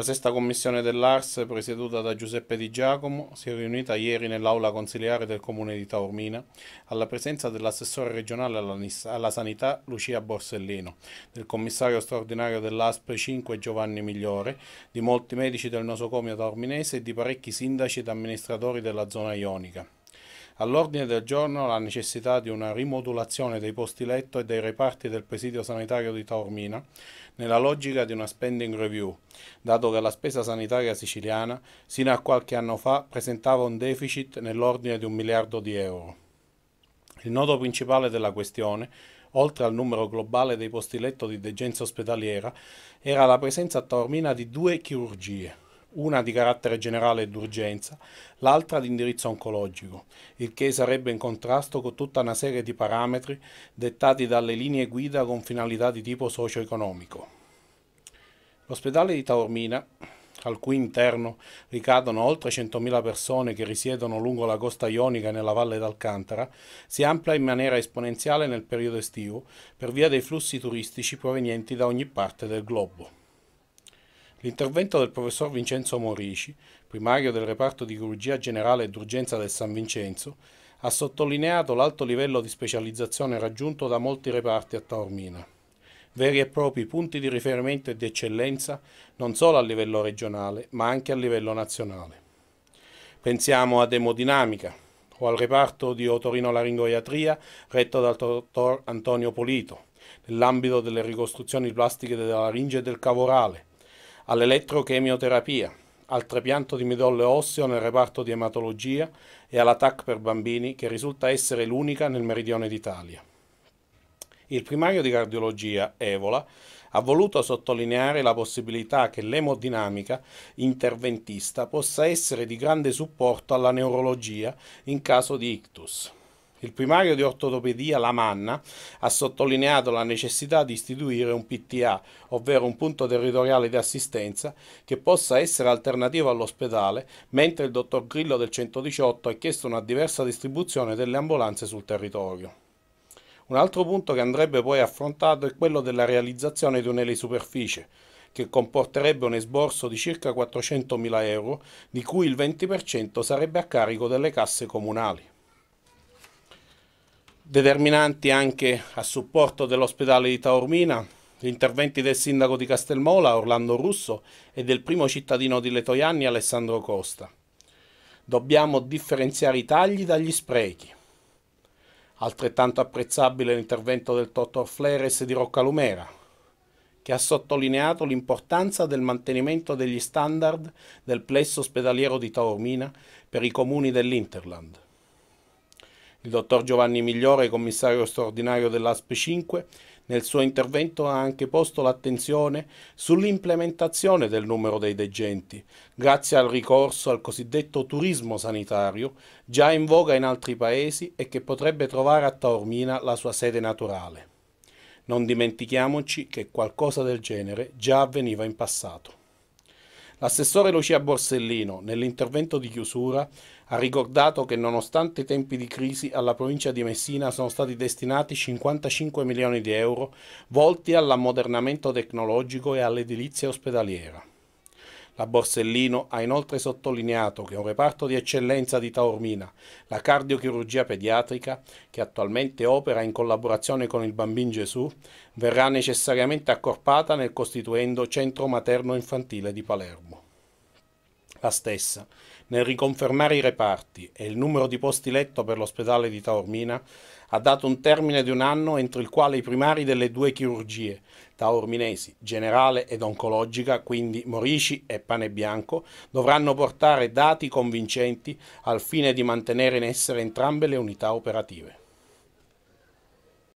La sesta commissione dell'ARS, presieduta da Giuseppe Di Giacomo, si è riunita ieri nell'aula consiliare del comune di Taormina, alla presenza dell'assessore regionale alla sanità Lucia Borsellino, del commissario straordinario dell'ASP 5 Giovanni Migliore, di molti medici del nosocomio taorminese e di parecchi sindaci ed amministratori della zona ionica all'ordine del giorno la necessità di una rimodulazione dei posti letto e dei reparti del presidio sanitario di Taormina nella logica di una spending review, dato che la spesa sanitaria siciliana sino a qualche anno fa presentava un deficit nell'ordine di un miliardo di euro. Il nodo principale della questione oltre al numero globale dei posti letto di degenza ospedaliera, era la presenza a Taormina di due chirurgie, una di carattere generale e d'urgenza, l'altra di indirizzo oncologico, il che sarebbe in contrasto con tutta una serie di parametri dettati dalle linee guida con finalità di tipo socio-economico. L'ospedale di Taormina, al cui interno ricadono oltre 100.000 persone che risiedono lungo la costa ionica nella valle d'Alcantara, si amplia in maniera esponenziale nel periodo estivo per via dei flussi turistici provenienti da ogni parte del globo. L'intervento del professor Vincenzo Morici, primario del reparto di chirurgia generale ed urgenza del San Vincenzo, ha sottolineato l'alto livello di specializzazione raggiunto da molti reparti a Taormina. Veri e propri punti di riferimento e di eccellenza non solo a livello regionale ma anche a livello nazionale. Pensiamo ad emodinamica o al reparto di otorinolaringoiatria retto dal dottor Antonio Polito, nell'ambito delle ricostruzioni plastiche della laringe e del cavorale, all'elettrochemioterapia, al trapianto di midollo osseo nel reparto di ematologia e alla per bambini che risulta essere l'unica nel meridione d'Italia. Il primario di cardiologia, Evola, ha voluto sottolineare la possibilità che l'emodinamica interventista possa essere di grande supporto alla neurologia in caso di ictus. Il primario di ortopedia Lamanna ha sottolineato la necessità di istituire un PTA, ovvero un punto territoriale di assistenza, che possa essere alternativo all'ospedale, mentre il dottor Grillo del 118 ha chiesto una diversa distribuzione delle ambulanze sul territorio. Un altro punto che andrebbe poi affrontato è quello della realizzazione di un'elisuperficie, che comporterebbe un esborso di circa 400.000 euro, di cui il 20% sarebbe a carico delle casse comunali determinanti anche a supporto dell'ospedale di Taormina, gli interventi del sindaco di Castelmola Orlando Russo e del primo cittadino di Letoianni Alessandro Costa. Dobbiamo differenziare i tagli dagli sprechi. Altrettanto apprezzabile l'intervento del dottor Fleres di Roccalumera, che ha sottolineato l'importanza del mantenimento degli standard del plesso ospedaliero di Taormina per i comuni dell'Interland. Il dottor Giovanni Migliore, commissario straordinario dell'ASP 5, nel suo intervento ha anche posto l'attenzione sull'implementazione del numero dei degenti, grazie al ricorso al cosiddetto turismo sanitario, già in voga in altri paesi e che potrebbe trovare a Taormina la sua sede naturale. Non dimentichiamoci che qualcosa del genere già avveniva in passato. L'assessore Lucia Borsellino, nell'intervento di chiusura, ha ricordato che nonostante i tempi di crisi alla provincia di Messina sono stati destinati 55 milioni di euro volti all'ammodernamento tecnologico e all'edilizia ospedaliera. La Borsellino ha inoltre sottolineato che un reparto di eccellenza di Taormina, la cardiochirurgia pediatrica, che attualmente opera in collaborazione con il Bambin Gesù, verrà necessariamente accorpata nel costituendo Centro Materno Infantile di Palermo. La stessa, nel riconfermare i reparti e il numero di posti letto per l'ospedale di Taormina, ha dato un termine di un anno entro il quale i primari delle due chirurgie, taorminesi, generale ed oncologica, quindi Morici e Pane Bianco, dovranno portare dati convincenti al fine di mantenere in essere entrambe le unità operative.